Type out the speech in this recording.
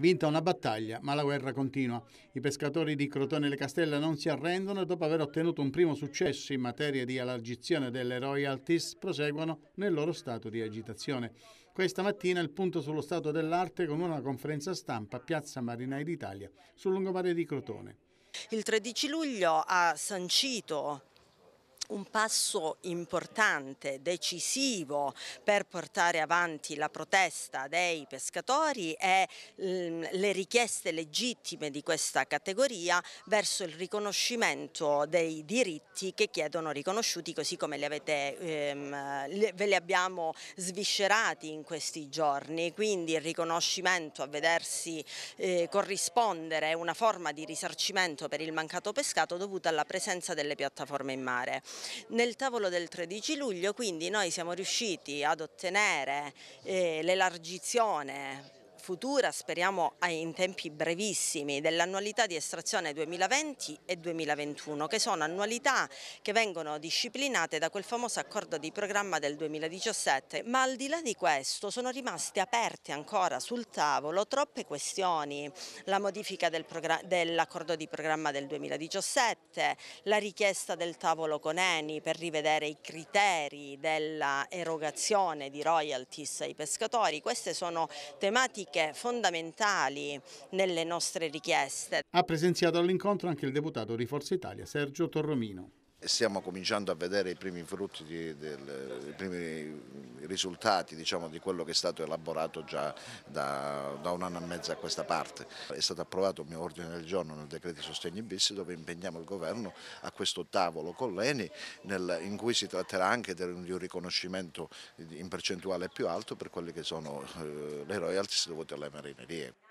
Vinta una battaglia, ma la guerra continua. I pescatori di Crotone e Le Castelle non si arrendono e dopo aver ottenuto un primo successo in materia di allargizione delle royalties proseguono nel loro stato di agitazione. Questa mattina il punto sullo stato dell'arte con una conferenza stampa a Piazza Marinai d'Italia sul lungomare di Crotone. Il 13 luglio ha sancito un passo importante, decisivo per portare avanti la protesta dei pescatori e mm, le richieste legittime di questa categoria verso il riconoscimento dei diritti che chiedono riconosciuti così come li avete, ehm, ve li abbiamo sviscerati in questi giorni, quindi il riconoscimento a vedersi eh, corrispondere una forma di risarcimento per il mancato pescato dovuta alla presenza delle piattaforme in mare. Nel tavolo del 13 luglio quindi noi siamo riusciti ad ottenere eh, l'elargizione futura, speriamo in tempi brevissimi, dell'annualità di estrazione 2020 e 2021, che sono annualità che vengono disciplinate da quel famoso accordo di programma del 2017, ma al di là di questo sono rimaste aperte ancora sul tavolo troppe questioni, la modifica dell'accordo di programma del 2017, la richiesta del tavolo con Eni per rivedere i criteri dell'erogazione di royalties ai pescatori, queste sono tematiche politiche fondamentali nelle nostre richieste. Ha presenziato all'incontro anche il deputato di Forza Italia Sergio Torromino. Stiamo cominciando a vedere i primi frutti, di, del, i primi risultati diciamo, di quello che è stato elaborato già da, da, un anno e mezzo a questa parte. È stato approvato il mio ordine del giorno nel decreto di sostegno in bis dove impegniamo il governo a questo tavolo con l'ENI in cui si tratterà anche del, di un riconoscimento in percentuale più alto per quelle che sono eh, le royalties dovute alle marinerie.